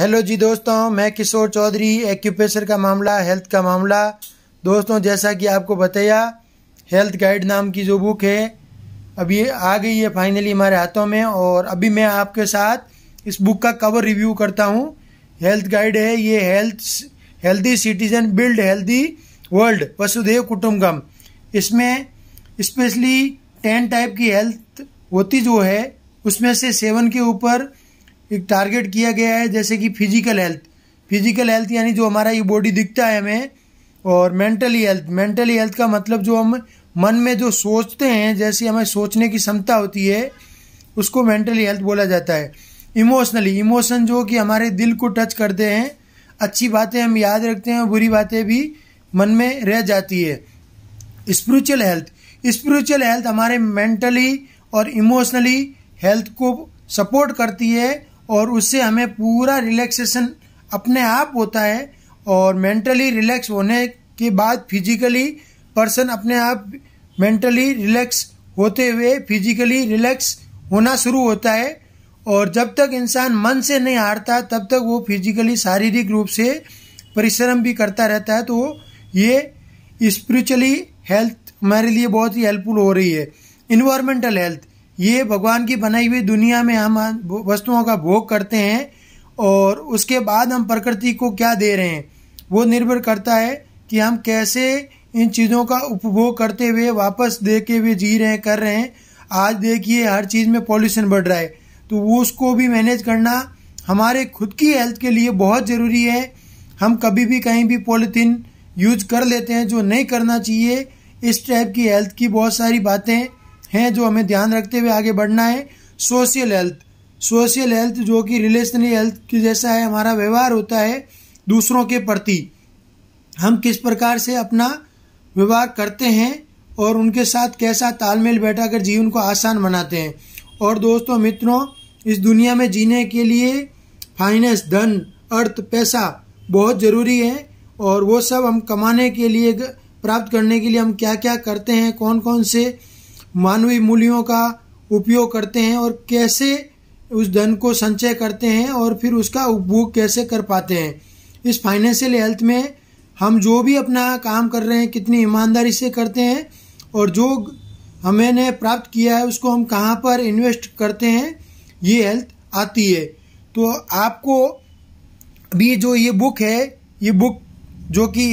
hello जी दोस्तों मैं किशोर Chaudhary acupressure का मामला हेल्थ का मामला दोस्तों जैसा कि आपको बताया हेल्थ गाइड नाम की जो बुक है अभी आ गई है फाइनली हमारे हाथों में और अभी मैं आपके साथ इस बुक का कवर रिव्यू करता हूँ हेल्थ गाइड है ये health healthy citizen build healthy world वसुदेव कुटुम्बकम इसमें स्पेशली टेन टाइप की हेल्थ होती जो है उसमें से सेवन के ऊपर एक टारगेट किया गया है जैसे कि फिजिकल हेल्थ फिजिकल हेल्थ यानी जो हमारा ये बॉडी दिखता है हमें और मेंटली हेल्थ मेंटली हेल्थ का मतलब जो हम मन में जो सोचते हैं जैसी हमें सोचने की क्षमता होती है उसको मेंटली हेल्थ बोला जाता है इमोशनली इमोशन जो कि हमारे दिल को टच करते हैं अच्छी बातें हम याद रखते हैं और बुरी बातें भी मन में रह जाती है स्पिरिचुअल हेल्थ स्पिरिचुअल हेल्थ हमारे मेंटली और इमोशनली हेल्थ को सपोर्ट करती है और उससे हमें पूरा रिलैक्सेशन अपने आप होता है और मेंटली रिलैक्स होने के बाद फिजिकली पर्सन अपने आप मेंटली रिलैक्स होते हुए फिजिकली रिलैक्स होना शुरू होता है और जब तक इंसान मन से नहीं हारता तब तक वो फिजिकली शारीरिक रूप से परिश्रम भी करता रहता है तो ये स्पिरिचुअली हेल्थ हमारे लिए बहुत ही हेल्पफुल हो रही है इन्वायरमेंटल हेल्थ ये भगवान की बनाई हुई दुनिया में हम वस्तुओं का भोग करते हैं और उसके बाद हम प्रकृति को क्या दे रहे हैं वो निर्भर करता है कि हम कैसे इन चीज़ों का उपभोग करते हुए वापस दे के हुए जी रहे हैं कर रहे हैं आज देखिए हर चीज़ में पॉल्यूशन बढ़ रहा है तो वो उसको भी मैनेज करना हमारे खुद की हेल्थ के लिए बहुत ज़रूरी है हम कभी भी कहीं भी पॉलीथीन यूज कर लेते हैं जो नहीं करना चाहिए इस टाइप की हेल्थ की बहुत सारी बातें हैं जो हमें ध्यान रखते हुए आगे बढ़ना है सोशल हेल्थ सोशल हेल्थ जो कि रिलेशनल हेल्थ के जैसा है हमारा व्यवहार होता है दूसरों के प्रति हम किस प्रकार से अपना व्यवहार करते हैं और उनके साथ कैसा तालमेल बैठाकर जीवन को आसान बनाते हैं और दोस्तों मित्रों इस दुनिया में जीने के लिए फाइनेंस धन अर्थ पैसा बहुत ज़रूरी है और वो सब हम कमाने के लिए प्राप्त करने के लिए हम क्या क्या करते हैं कौन कौन से मानवीय मूल्यों का उपयोग करते हैं और कैसे उस धन को संचय करते हैं और फिर उसका उपभोग कैसे कर पाते हैं इस फाइनेंशियल हेल्थ में हम जो भी अपना काम कर रहे हैं कितनी ईमानदारी से करते हैं और जो हमें प्राप्त किया है उसको हम कहाँ पर इन्वेस्ट करते हैं ये हेल्थ आती है तो आपको भी जो ये बुक है ये बुक जो कि